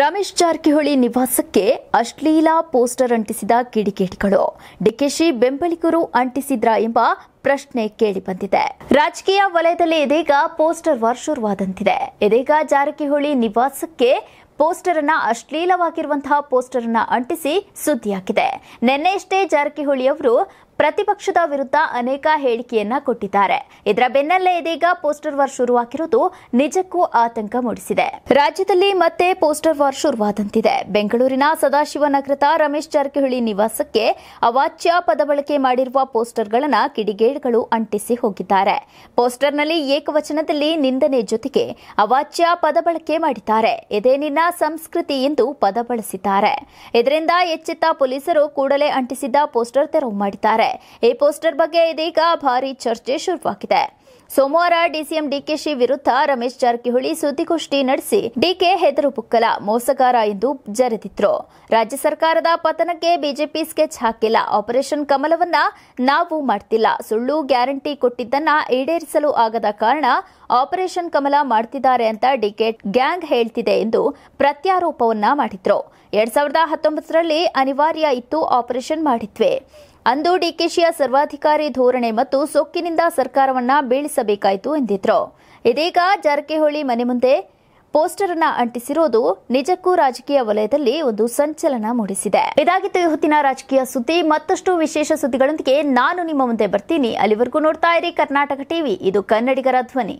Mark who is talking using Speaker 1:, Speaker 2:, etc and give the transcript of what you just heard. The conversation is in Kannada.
Speaker 1: ರಮೇಶ್ ಜಾರಕಿಹೊಳಿ ನಿವಾಸಕ್ಕೆ ಅಶ್ಲೀಲ ಪೋಸ್ಟರ್ ಅಂಟಿಸಿದ ಕಿಡಿಕೇಡಿಗಳು ಡಿಕೆಶಿ ಬೆಂಬಲಿಗರು ಅಂಟಿಸಿದ್ರ ಎಂಬ ಪ್ರಶ್ನೆ ಕೇಳಿಬಂದಿದೆ ರಾಜಕೀಯ ವಲಯದಲ್ಲಿ ಇದೀಗ ಪೋಸ್ಟರ್ ವಾರ್ ಶುರುವಾದಂತಿದೆ ಇದೀಗ ಜಾರಕಿಹೊಳಿ ನಿವಾಸಕ್ಕೆ ಪೋಸ್ಟರ್ ಅನ್ನ ಅಶ್ಲೀಲವಾಗಿರುವಂತಹ ಪೋಸ್ಟರ್ ಅನ್ನ ಅಂಟಿಸಿ ಸುದ್ದಿಯಾಗಿದೆ ನಿನ್ನೆಯಷ್ಟೇ ಜಾರಕಿಹೊಳಿ ಅವರು ಪ್ರತಿಪಕ್ಷದ ವಿರುದ್ಧ ಅನೇಕ ಹೇಳಿಕೆಯನ್ನ ಕೊಟ್ಟಿದ್ದಾರೆ ಇದರ ಬೆನ್ನಲ್ಲೇ ಇದೀಗ ಪೋಸ್ಟರ್ ವಾರ್ ಶುರುವಾಗಿರುವುದು ನಿಜಕ್ಕೂ ಆತಂಕ ಮೂಡಿಸಿದೆ ರಾಜ್ಯದಲ್ಲಿ ಮತ್ತೆ ಪೋಸ್ಟರ್ ವಾರ್ ಶುರುವಾದಂತಿದೆ ಬೆಂಗಳೂರಿನ ಸದಾಶಿವನಗರದ ರಮೇಶ್ ಜಾರಕಿಹೊಳಿ ನಿವಾಸಕ್ಕೆ ಅವಾಚ್ಯ ಪದಬಳಕೆ ಮಾಡಿರುವ ಪೋಸ್ಟರ್ಗಳನ್ನು ಕಿಡಿಗೇಡುಗಳು ಅಂಟಿಸಿ ಹೋಗಿದ್ದಾರೆ ಪೋಸ್ಟರ್ನಲ್ಲಿ ಏಕವಚನದಲ್ಲಿ ನಿಂದನೆ ಜೊತೆಗೆ ಅವಾಚ್ಯ ಪದಬಳಕೆ ಮಾಡಿದ್ದಾರೆ ಇದೇ ನಿನ್ನ ಸಂಸ್ಕೃತಿ ಎಂದು ಪದ ಬಳಸಿದ್ದಾರೆ ಇದರಿಂದ ಎಚ್ಚೆತ್ತ ಪೊಲೀಸರು ಕೂಡಲೇ ಅಂಟಿಸಿದ್ದ ಪೋಸ್ಟರ್ ತೆರವು ಮಾಡಿದ್ದಾರೆ ಈ ಪೋಸ್ಟರ್ ಬಗ್ಗೆ ಇದೀಗ ಭಾರಿ ಚರ್ಚೆ ಶುರುವಾಗಿದೆ ಸೋಮವಾರ ಡಿಸಿಎಂ ಡಿಕೆಶಿ ವಿರುದ್ಧ ರಮೇಶ್ ಜಾರಕಿಹೊಳಿ ಸುದ್ದಿಗೋಷ್ಠಿ ನಡೆಸಿ ಡಿಕೆ ಹೆದರು ಪುಕ್ಕಲ ಮೋಸಗಾರ ಎಂದು ಜರೆದಿದ್ರು ರಾಜ್ಯ ಸರ್ಕಾರದ ಪತನಕ್ಕೆ ಬಿಜೆಪಿ ಸ್ಕೆಚ್ ಹಾಕಿಲ್ಲ ಆಪರೇಷನ್ ಕಮಲವನ್ನ ನಾವು ಮಾಡ್ತಿಲ್ಲ ಸುಳ್ಳು ಗ್ಯಾರಂಟಿ ಕೊಟ್ಟಿದ್ದನ್ನ ಈಡೇರಿಸಲು ಆಗದ ಕಾರಣ ಆಪರೇಷನ್ ಕಮಲ ಮಾಡ್ತಿದ್ದಾರೆ ಅಂತ ಡಿಕೆ ಗ್ಯಾಂಗ್ ಹೇಳ್ತಿದೆ ಎಂದು ಪ್ರತ್ಯಾರೋಪವನ್ನ ಮಾಡಿದ್ರು ಎರಡ್ ಸಾವಿರದ ಹತ್ತೊಂಬತ್ತರಲ್ಲಿ ಅನಿವಾರ್ಯ ಇತ್ತು ಆಪರೇಷನ್ ಮಾಡಿದ್ವಿ ಅಂದು ಡಿಕೆಶಿಯ ಸರ್ವಾಧಿಕಾರಿ ಧೋರಣೆ ಮತ್ತು ಸೊಕ್ಕಿನಿಂದ ಸರ್ಕಾರವನ್ನ ಬೀಳಿಸಬೇಕಾಯಿತು ಎಂದಿದ್ರು ಇದೀಗ ಜಾರಕಿಹೊಳಿ ಮನೆ ಮುಂದೆ ಪೋಸ್ಟರ್ ಅನ್ನ ಅಂಟಿಸಿರೋದು ನಿಜಕ್ಕೂ ರಾಜಕೀಯ ವಲಯದಲ್ಲಿ ಒಂದು ಸಂಚಲನ ಮೂಡಿಸಿದೆ ಇದಾಗಿತ್ತು ಇವತ್ತಿನ ರಾಜಕೀಯ ಸುದ್ದಿ ಮತ್ತಷ್ಟು ವಿಶೇಷ ಸುದ್ದಿಗಳೊಂದಿಗೆ ನಾನು ನಿಮ್ಮ ಮುಂದೆ ಬರ್ತೀನಿ ಅಲ್ಲಿವರೆಗೂ ನೋಡ್ತಾ ಇರಿ ಕರ್ನಾಟಕ ಟಿವಿ ಇದು ಕನ್ನಡಿಗರ ಧ್ವನಿ